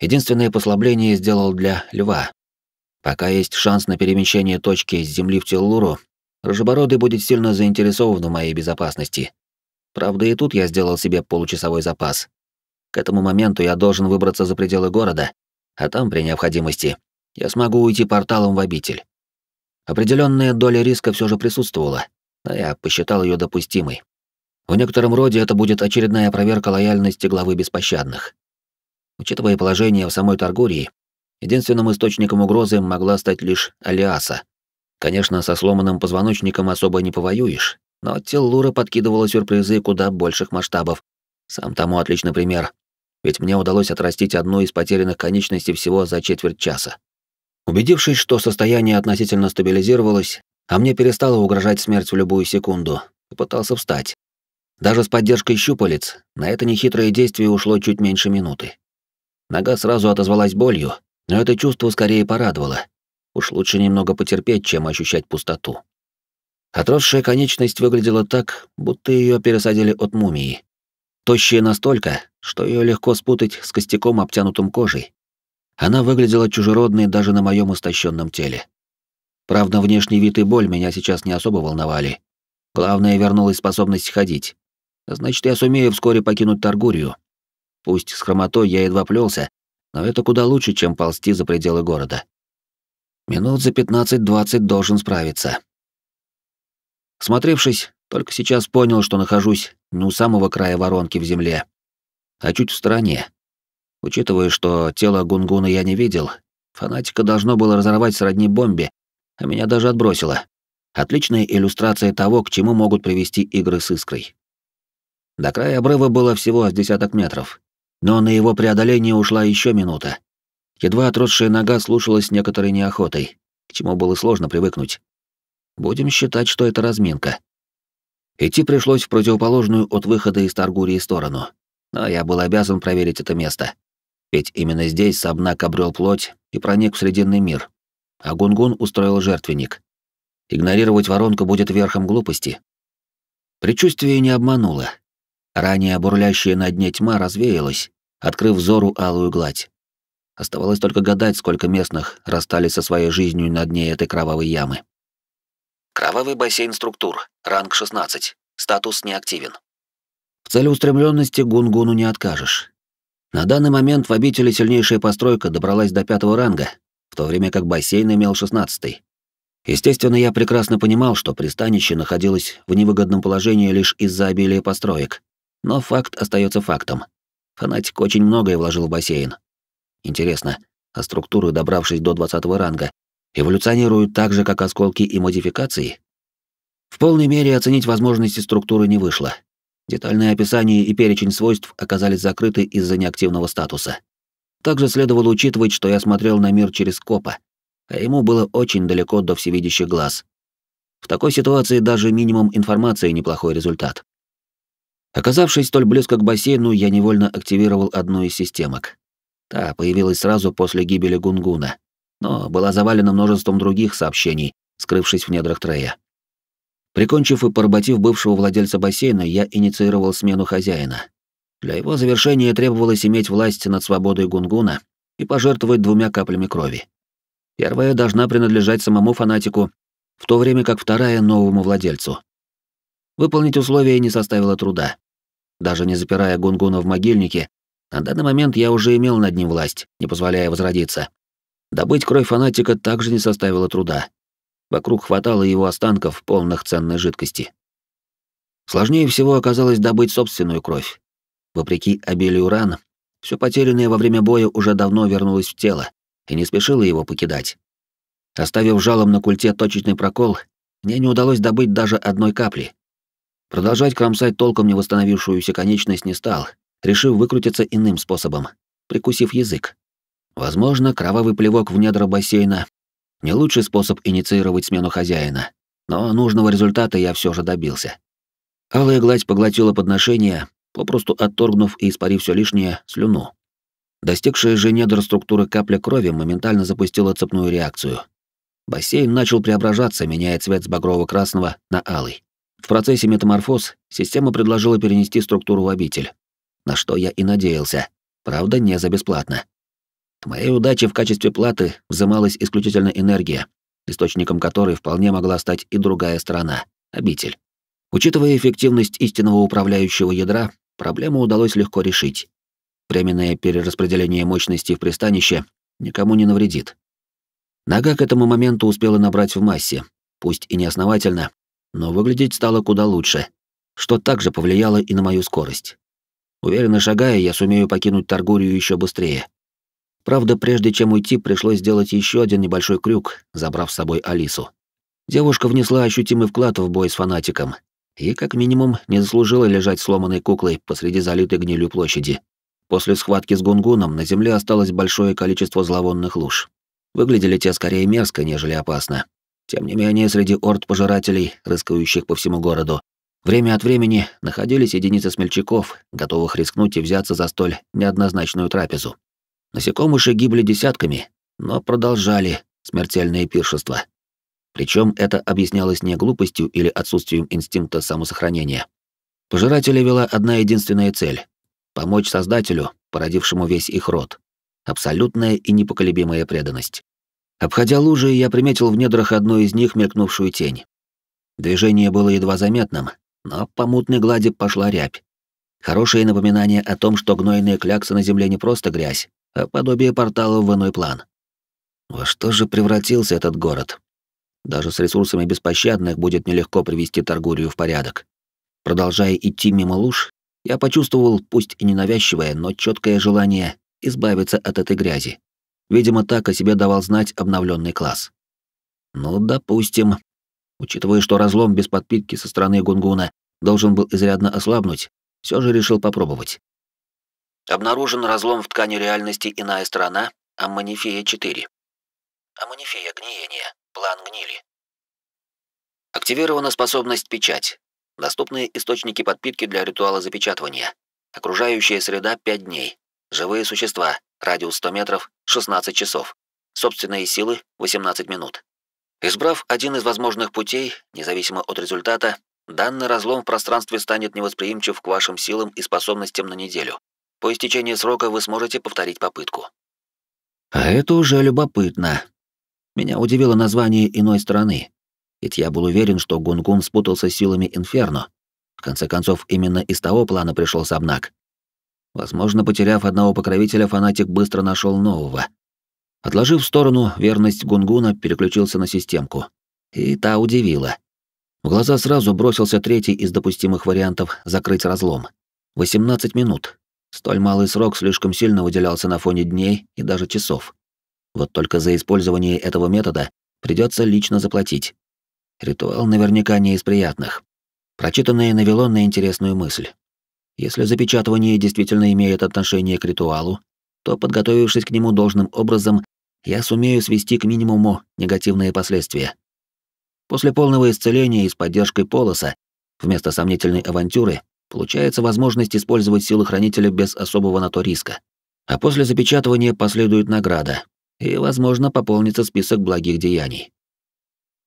Единственное послабление сделал для льва. Пока есть шанс на перемещение точки с Земли в Теллуру, Рожебородый будет сильно заинтересован в моей безопасности. Правда, и тут я сделал себе получасовой запас. К этому моменту я должен выбраться за пределы города, а там, при необходимости, я смогу уйти порталом в обитель. Определенная доля риска все же присутствовала, но я посчитал ее допустимой. В некотором роде это будет очередная проверка лояльности главы беспощадных. Учитывая положение в самой Таргурии, единственным источником угрозы могла стать лишь Алиаса. Конечно, со сломанным позвоночником особо не повоюешь, но Теллура подкидывала сюрпризы куда больших масштабов. Сам тому отличный пример. Ведь мне удалось отрастить одну из потерянных конечностей всего за четверть часа. Убедившись, что состояние относительно стабилизировалось, а мне перестала угрожать смерть в любую секунду, попытался встать. Даже с поддержкой щупалец на это нехитрое действие ушло чуть меньше минуты. Нога сразу отозвалась болью, но это чувство скорее порадовало. Уж лучше немного потерпеть, чем ощущать пустоту. Отросшая конечность выглядела так, будто ее пересадили от мумии. Тощая настолько, что ее легко спутать с костяком, обтянутым кожей. Она выглядела чужеродной даже на моем истощенном теле. Правда, внешний вид и боль меня сейчас не особо волновали. Главное, вернулась способность ходить. Значит, я сумею вскоре покинуть Таргурию, Пусть с хромотой я едва плёлся, но это куда лучше, чем ползти за пределы города. Минут за 15-20 должен справиться. Смотревшись, только сейчас понял, что нахожусь не у самого края воронки в земле, а чуть в стороне. Учитывая, что тело Гунгуна я не видел, фанатика должно было разорвать сродни бомбе, а меня даже отбросило. Отличная иллюстрация того, к чему могут привести игры с искрой. До края обрыва было всего с десяток метров. Но на его преодоление ушла еще минута. Едва отросшая нога слушалась некоторой неохотой, к чему было сложно привыкнуть. Будем считать, что это разминка. Идти пришлось в противоположную от выхода из Таргурии сторону. Но я был обязан проверить это место. Ведь именно здесь Сабнак обрел плоть и проник в Срединный мир. А Гунгун устроил жертвенник. Игнорировать воронку будет верхом глупости. Предчувствие не обмануло. Ранее бурлящая на дне тьма развеялась, открыв взору алую гладь. Оставалось только гадать, сколько местных расстались со своей жизнью на дне этой кровавой ямы. Кровавый бассейн структур, ранг 16, статус неактивен. В целеустремленности Гунгуну не откажешь. На данный момент в обители сильнейшая постройка добралась до пятого ранга, в то время как бассейн имел 16 -й. Естественно, я прекрасно понимал, что пристанище находилось в невыгодном положении лишь из-за обилия построек, но факт остается фактом. Фанатик очень многое вложил в бассейн. Интересно, а структуры, добравшись до 20 ранга, эволюционируют так же, как осколки и модификации? В полной мере оценить возможности структуры не вышло. Детальное описание и перечень свойств оказались закрыты из-за неактивного статуса. Также следовало учитывать, что я смотрел на мир через копа, а ему было очень далеко до всевидящих глаз. В такой ситуации даже минимум информации неплохой результат. Оказавшись столь близко к бассейну, я невольно активировал одну из системок. Та появилась сразу после гибели Гунгуна, но была завалена множеством других сообщений, скрывшись в недрах Трея. Прикончив и поработив бывшего владельца бассейна, я инициировал смену хозяина. Для его завершения требовалось иметь власть над свободой Гунгуна и пожертвовать двумя каплями крови. Первая должна принадлежать самому фанатику, в то время как вторая — новому владельцу. Выполнить условия не составило труда. Даже не запирая Гунгуна в могильнике, на данный момент я уже имел над ним власть, не позволяя возродиться. Добыть кровь фанатика также не составило труда. Вокруг хватало его останков, полных ценной жидкости. Сложнее всего оказалось добыть собственную кровь. Вопреки обилию ран, все потерянное во время боя уже давно вернулось в тело и не спешило его покидать. Оставив жалом на культе точечный прокол, мне не удалось добыть даже одной капли. Продолжать кромсать толком не восстановившуюся конечность не стал, решив выкрутиться иным способом, прикусив язык. Возможно, кровавый плевок в недра бассейна — не лучший способ инициировать смену хозяина, но нужного результата я все же добился. Алая гладь поглотила подношение, попросту отторгнув и испарив все лишнее слюну. Достигшая же недр структуры капля крови моментально запустила цепную реакцию. Бассейн начал преображаться, меняя цвет с багрово-красного на алый процессе метаморфоз система предложила перенести структуру в обитель, на что я и надеялся, правда, не за бесплатно. К моей удаче в качестве платы взымалась исключительно энергия, источником которой вполне могла стать и другая сторона — обитель. Учитывая эффективность истинного управляющего ядра, проблему удалось легко решить. Временное перераспределение мощности в пристанище никому не навредит. Нога к этому моменту успела набрать в массе, пусть и не основательно но выглядеть стало куда лучше, что также повлияло и на мою скорость. Уверенно шагая, я сумею покинуть Торгурию еще быстрее. Правда, прежде чем уйти, пришлось сделать еще один небольшой крюк, забрав с собой Алису. Девушка внесла ощутимый вклад в бой с фанатиком и, как минимум, не заслужила лежать сломанной куклой посреди залитой гнилью площади. После схватки с Гунгуном на земле осталось большое количество зловонных луж. Выглядели те скорее мерзко, нежели опасно. Тем не менее, среди орд пожирателей, рыскающих по всему городу, время от времени находились единицы смельчаков, готовых рискнуть и взяться за столь неоднозначную трапезу. Насекомыши гибли десятками, но продолжали смертельное пиршество. Причем это объяснялось не глупостью или отсутствием инстинкта самосохранения. Пожирателя вела одна единственная цель — помочь Создателю, породившему весь их род. Абсолютная и непоколебимая преданность. Обходя лужи, я приметил в недрах одной из них мелькнувшую тень. Движение было едва заметным, но по мутной глади пошла рябь. Хорошее напоминание о том, что гнойные кляксы на земле не просто грязь, а подобие портала в иной план. Во что же превратился этот город? Даже с ресурсами беспощадных будет нелегко привести Торгурию в порядок. Продолжая идти мимо луж, я почувствовал, пусть и ненавязчивое, но четкое желание избавиться от этой грязи. Видимо, так о себе давал знать обновленный класс. Ну, допустим. Учитывая, что разлом без подпитки со стороны Гунгуна должен был изрядно ослабнуть, все же решил попробовать. Обнаружен разлом в ткани реальности иная сторона, аммонифия 4. Аммонифия гниения, план гнили. Активирована способность печать. Доступные источники подпитки для ритуала запечатывания. Окружающая среда 5 дней. Живые существа радиус 100 метров, 16 часов, собственные силы 18 минут. Избрав один из возможных путей, независимо от результата, данный разлом в пространстве станет невосприимчив к вашим силам и способностям на неделю. По истечении срока вы сможете повторить попытку. А это уже любопытно. Меня удивило название иной страны. Ведь я был уверен, что Гунгун спутался с силами Инферно. В конце концов, именно из того плана пришел Сабнак. Возможно, потеряв одного покровителя, фанатик быстро нашел нового. Отложив в сторону верность Гунгуна, переключился на системку. И та удивила. В глаза сразу бросился третий из допустимых вариантов закрыть разлом. 18 минут. Столь малый срок слишком сильно выделялся на фоне дней и даже часов. Вот только за использование этого метода придется лично заплатить. Ритуал наверняка не из приятных. Прочитанное навело на интересную мысль. Если запечатывание действительно имеет отношение к ритуалу, то, подготовившись к нему должным образом, я сумею свести к минимуму негативные последствия. После полного исцеления и с поддержкой полоса, вместо сомнительной авантюры, получается возможность использовать силы хранителя без особого на то риска. А после запечатывания последует награда, и, возможно, пополнится список благих деяний.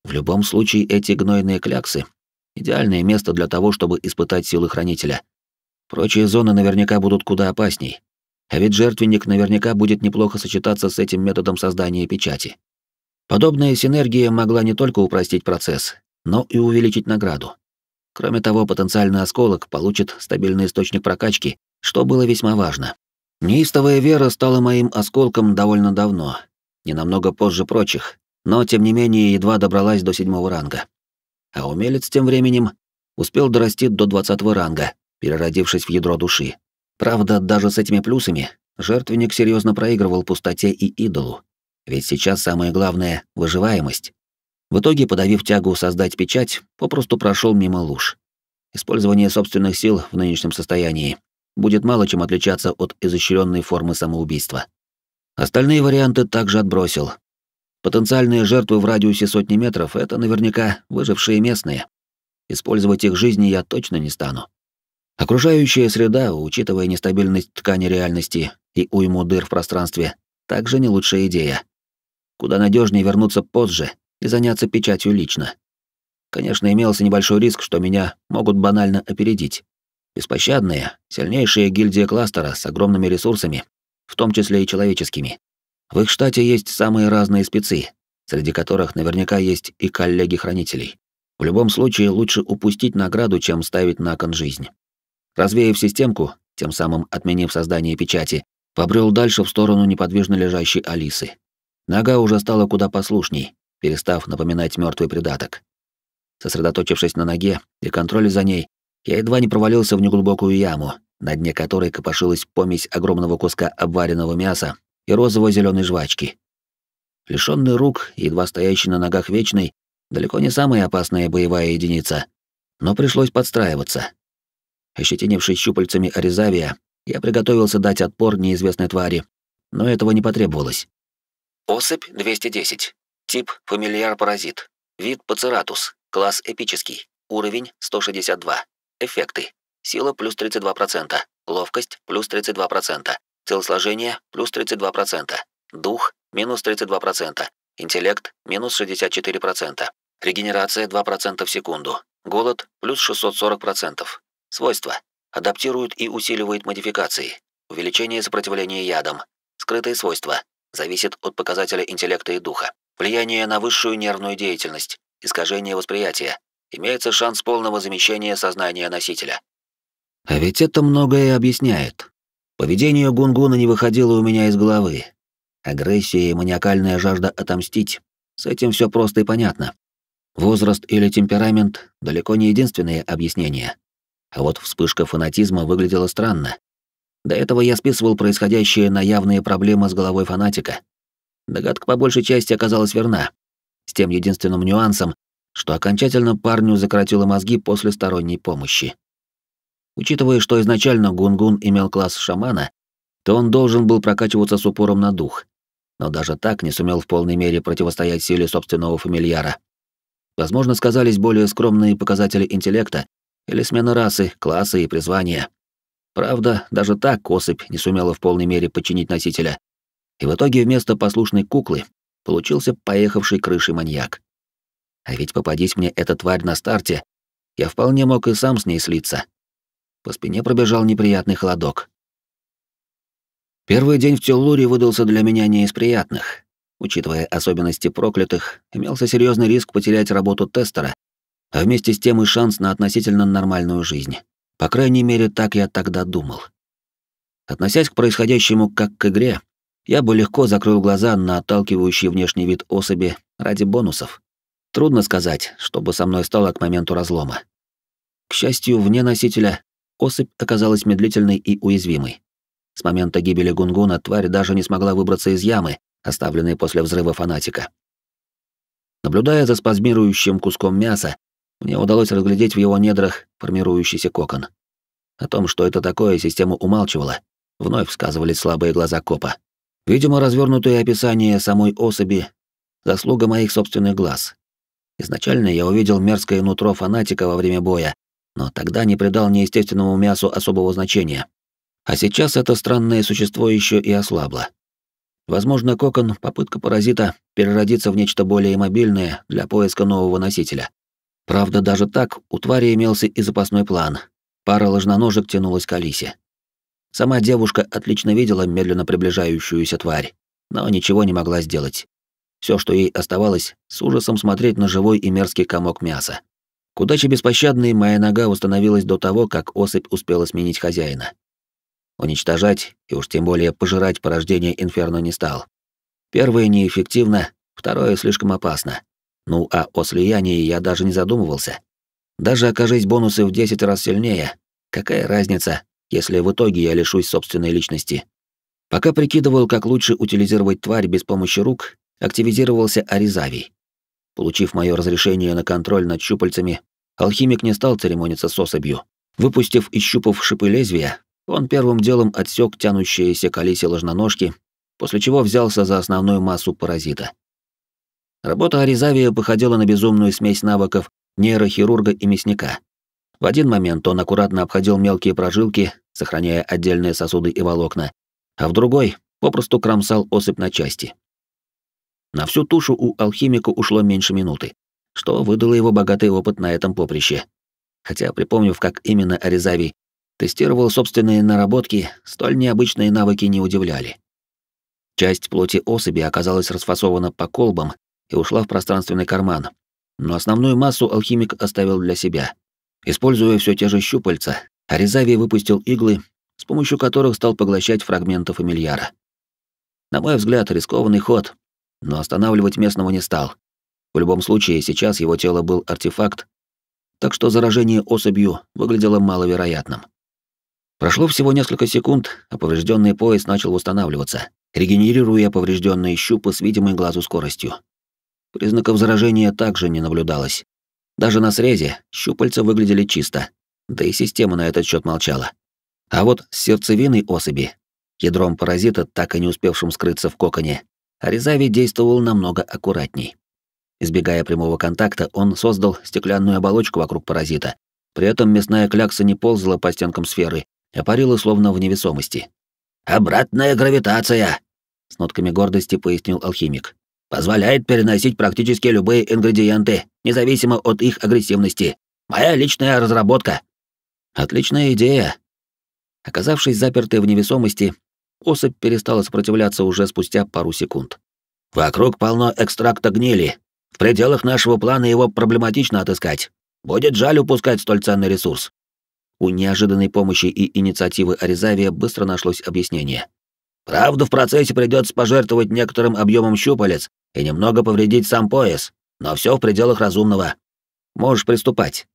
В любом случае, эти гнойные кляксы — идеальное место для того, чтобы испытать силы хранителя — Прочие зоны наверняка будут куда опасней. А ведь жертвенник наверняка будет неплохо сочетаться с этим методом создания печати. Подобная синергия могла не только упростить процесс, но и увеличить награду. Кроме того, потенциальный осколок получит стабильный источник прокачки, что было весьма важно. Неистовая вера стала моим осколком довольно давно, не намного позже прочих, но тем не менее едва добралась до седьмого ранга. А умелец тем временем успел дорасти до двадцатого ранга, переродившись в ядро души. Правда, даже с этими плюсами жертвенник серьезно проигрывал пустоте и идолу. Ведь сейчас самое главное — выживаемость. В итоге, подавив тягу создать печать, попросту прошел мимо луж. Использование собственных сил в нынешнем состоянии будет мало чем отличаться от изощренной формы самоубийства. Остальные варианты также отбросил. Потенциальные жертвы в радиусе сотни метров — это наверняка выжившие местные. Использовать их жизни я точно не стану. Окружающая среда, учитывая нестабильность ткани реальности и уйму дыр в пространстве, также не лучшая идея. Куда надежнее вернуться позже и заняться печатью лично. Конечно, имелся небольшой риск, что меня могут банально опередить. Беспощадные, сильнейшие гильдия кластера с огромными ресурсами, в том числе и человеческими. В их штате есть самые разные спецы, среди которых наверняка есть и коллеги-хранителей. В любом случае лучше упустить награду, чем ставить на кон жизнь. Развеяв системку, тем самым отменив создание печати, побрел дальше в сторону неподвижно лежащей Алисы. Нога уже стала куда послушней, перестав напоминать мертвый придаток. Сосредоточившись на ноге и контроле за ней, я едва не провалился в неглубокую яму, на дне которой копошилась помесь огромного куска обваренного мяса и розово-зеленой жвачки. Лишенный рук, едва стоящий на ногах вечный, далеко не самая опасная боевая единица, но пришлось подстраиваться. Ощетинившись щупальцами Аризавия, я приготовился дать отпор неизвестной твари, но этого не потребовалось. Особь 210. Тип — фамильяр-паразит. Вид — пацератус. Класс — эпический. Уровень — 162. Эффекты. Сила — плюс 32%. Ловкость — плюс 32%. Целосложение плюс 32%. Дух — минус 32%. Интеллект — минус 64%. Регенерация 2% в секунду. Голод — плюс 640%. Свойства. Адаптирует и усиливает модификации. Увеличение сопротивления ядом. Скрытые свойства. Зависит от показателя интеллекта и духа. Влияние на высшую нервную деятельность. Искажение восприятия. Имеется шанс полного замещения сознания носителя. А ведь это многое объясняет. Поведение Гунгуна не выходило у меня из головы. Агрессия и маниакальная жажда отомстить. С этим все просто и понятно. Возраст или темперамент — далеко не единственное объяснение а вот вспышка фанатизма выглядела странно. До этого я списывал происходящее на явные проблемы с головой фанатика. Догадка по большей части оказалась верна, с тем единственным нюансом, что окончательно парню закоротило мозги после сторонней помощи. Учитывая, что изначально Гунгун имел класс шамана, то он должен был прокачиваться с упором на дух, но даже так не сумел в полной мере противостоять силе собственного фамильяра. Возможно, сказались более скромные показатели интеллекта или смена расы, класса и призвания. Правда, даже так особь не сумела в полной мере подчинить носителя. И в итоге вместо послушной куклы получился поехавший крышей маньяк. А ведь попадись мне эта тварь на старте, я вполне мог и сам с ней слиться. По спине пробежал неприятный холодок. Первый день в Теллуре выдался для меня не из приятных. Учитывая особенности проклятых, имелся серьезный риск потерять работу тестера а вместе с тем и шанс на относительно нормальную жизнь. По крайней мере, так я тогда думал. Относясь к происходящему как к игре, я бы легко закрыл глаза на отталкивающий внешний вид особи ради бонусов. Трудно сказать, что бы со мной стало к моменту разлома. К счастью, вне носителя особь оказалась медлительной и уязвимой. С момента гибели Гунгуна тварь даже не смогла выбраться из ямы, оставленной после взрыва фанатика. Наблюдая за спазмирующим куском мяса, мне удалось разглядеть в его недрах формирующийся кокон. О том, что это такое, система умалчивала. Вновь сказывались слабые глаза копа. Видимо, развернутое описание самой особи — заслуга моих собственных глаз. Изначально я увидел мерзкое нутро фанатика во время боя, но тогда не придал неестественному мясу особого значения. А сейчас это странное существо еще и ослабло. Возможно, кокон — попытка паразита переродиться в нечто более мобильное для поиска нового носителя. Правда, даже так у твари имелся и запасной план. Пара ложноножек тянулась к Алисе. Сама девушка отлично видела медленно приближающуюся тварь, но ничего не могла сделать. Все, что ей оставалось, с ужасом смотреть на живой и мерзкий комок мяса. К удаче моя нога установилась до того, как особь успела сменить хозяина. Уничтожать, и уж тем более пожирать порождение инферно не стал. Первое неэффективно, второе слишком опасно. Ну а о слиянии я даже не задумывался. Даже окажись бонусы в 10 раз сильнее, какая разница, если в итоге я лишусь собственной личности? Пока прикидывал, как лучше утилизировать тварь без помощи рук, активизировался Аризавий. Получив мое разрешение на контроль над щупальцами, алхимик не стал церемониться с особью. Выпустив из щупов шипы лезвия, он первым делом отсек тянущиеся колесе ложноножки, после чего взялся за основную массу паразита — Работа Аризавия походила на безумную смесь навыков нейрохирурга и мясника. В один момент он аккуратно обходил мелкие прожилки, сохраняя отдельные сосуды и волокна, а в другой попросту кромсал осыпь на части. На всю тушу у алхимика ушло меньше минуты, что выдало его богатый опыт на этом поприще. Хотя, припомнив, как именно Аризавий тестировал собственные наработки, столь необычные навыки не удивляли. Часть плоти особи оказалась расфасована по колбам и ушла в пространственный карман. Но основную массу алхимик оставил для себя. Используя все те же щупальца, Аризави выпустил иглы, с помощью которых стал поглощать фрагменты фамильяра. На мой взгляд, рискованный ход, но останавливать местного не стал. В любом случае, сейчас его тело был артефакт, так что заражение особью выглядело маловероятным. Прошло всего несколько секунд, а поврежденный пояс начал восстанавливаться, регенерируя поврежденные щупы с видимой глазу скоростью. Признаков заражения также не наблюдалось. Даже на срезе щупальца выглядели чисто, да и система на этот счет молчала. А вот с сердцевиной особи, ядром паразита, так и не успевшим скрыться в коконе, Аризави действовал намного аккуратней. Избегая прямого контакта, он создал стеклянную оболочку вокруг паразита. При этом мясная клякса не ползала по стенкам сферы, а парила словно в невесомости. «Обратная гравитация!» — с нотками гордости пояснил алхимик. Позволяет переносить практически любые ингредиенты, независимо от их агрессивности. Моя личная разработка. Отличная идея. Оказавшись запертой в невесомости, особь перестала сопротивляться уже спустя пару секунд. Вокруг полно экстракта гнили. В пределах нашего плана его проблематично отыскать. Будет жаль упускать столь ценный ресурс. У неожиданной помощи и инициативы Аризавия быстро нашлось объяснение. Правда, в процессе придется пожертвовать некоторым объемом щупалец и немного повредить сам пояс, но все в пределах разумного. Можешь приступать.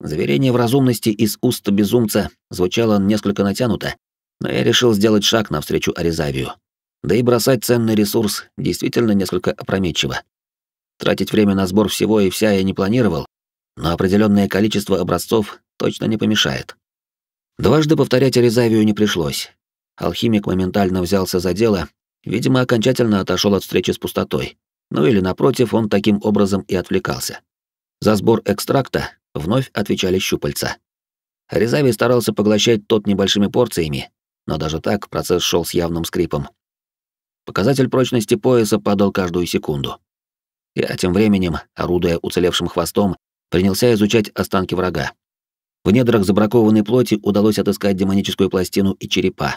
Заверение в разумности из уст безумца звучало несколько натянуто, но я решил сделать шаг навстречу Аризавию. Да и бросать ценный ресурс действительно несколько опрометчиво. Тратить время на сбор всего и вся я не планировал, но определенное количество образцов точно не помешает. Дважды повторять Аризавию не пришлось. Алхимик моментально взялся за дело, видимо, окончательно отошел от встречи с пустотой. Ну или напротив, он таким образом и отвлекался. За сбор экстракта вновь отвечали щупальца. Резави старался поглощать тот небольшими порциями, но даже так процесс шел с явным скрипом. Показатель прочности пояса падал каждую секунду. Я тем временем, орудуя уцелевшим хвостом, принялся изучать останки врага. В недрах забракованной плоти удалось отыскать демоническую пластину и черепа.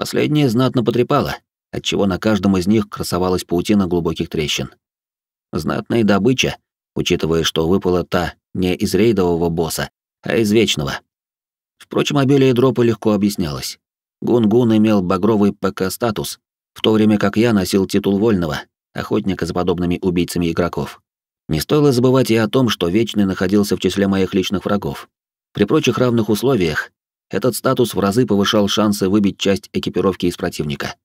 Последнее знатно потрепало, отчего на каждом из них красовалась паутина глубоких трещин. Знатная добыча, учитывая, что выпала та не из рейдового босса, а из вечного. Впрочем, обилие дропа легко объяснялось. Гун-Гун имел багровый ПК-статус, в то время как я носил титул вольного, охотника за подобными убийцами игроков. Не стоило забывать и о том, что Вечный находился в числе моих личных врагов. При прочих равных условиях этот статус в разы повышал шансы выбить часть экипировки из противника.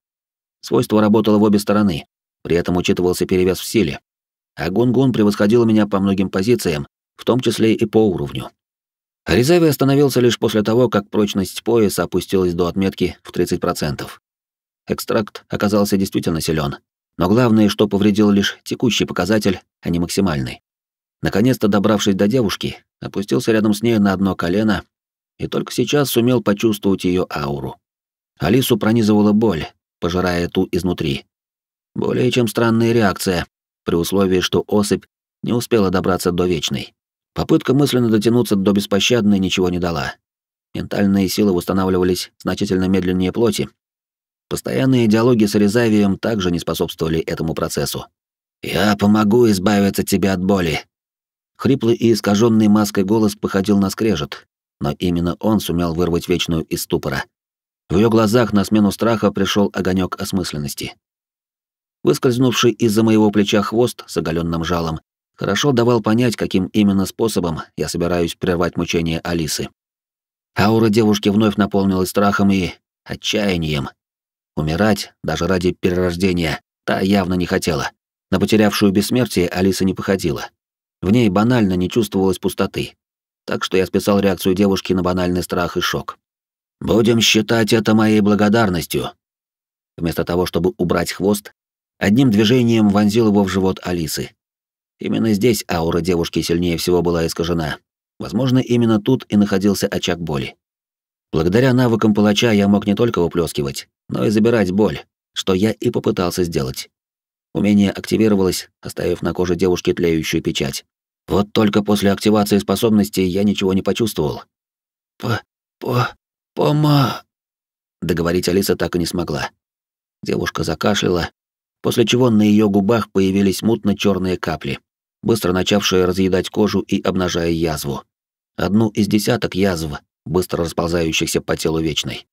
Свойство работало в обе стороны, при этом учитывался перевес в силе. А Гунгун превосходил меня по многим позициям, в том числе и по уровню. Резави остановился лишь после того, как прочность пояса опустилась до отметки в 30%. Экстракт оказался действительно силен, но главное, что повредил лишь текущий показатель, а не максимальный. Наконец-то, добравшись до девушки, опустился рядом с ней на одно колено и только сейчас сумел почувствовать ее ауру. Алису пронизывала боль, пожирая ту изнутри. Более чем странная реакция, при условии, что особь не успела добраться до вечной. Попытка мысленно дотянуться до беспощадной ничего не дала. Ментальные силы восстанавливались значительно медленнее плоти. Постоянные диалоги с Резавием также не способствовали этому процессу. «Я помогу избавиться тебе от боли!» Хриплый и искаженный маской голос походил на скрежет, но именно он сумел вырвать вечную из ступора. В ее глазах на смену страха пришел огонек осмысленности. Выскользнувший из-за моего плеча хвост с оголенным жалом хорошо давал понять, каким именно способом я собираюсь прервать мучение Алисы. Аура девушки вновь наполнилась страхом и отчаянием. Умирать, даже ради перерождения, та явно не хотела. На потерявшую бессмертие Алиса не походила. В ней банально не чувствовалось пустоты так что я списал реакцию девушки на банальный страх и шок. «Будем считать это моей благодарностью». Вместо того, чтобы убрать хвост, одним движением вонзил его в живот Алисы. Именно здесь аура девушки сильнее всего была искажена. Возможно, именно тут и находился очаг боли. Благодаря навыкам палача я мог не только уплескивать, но и забирать боль, что я и попытался сделать. Умение активировалось, оставив на коже девушки тлеющую печать. Вот только после активации способностей я ничего не почувствовал. «По-по-пома...» Договорить Алиса так и не смогла. Девушка закашляла, после чего на ее губах появились мутно черные капли, быстро начавшие разъедать кожу и обнажая язву. Одну из десяток язв, быстро расползающихся по телу Вечной.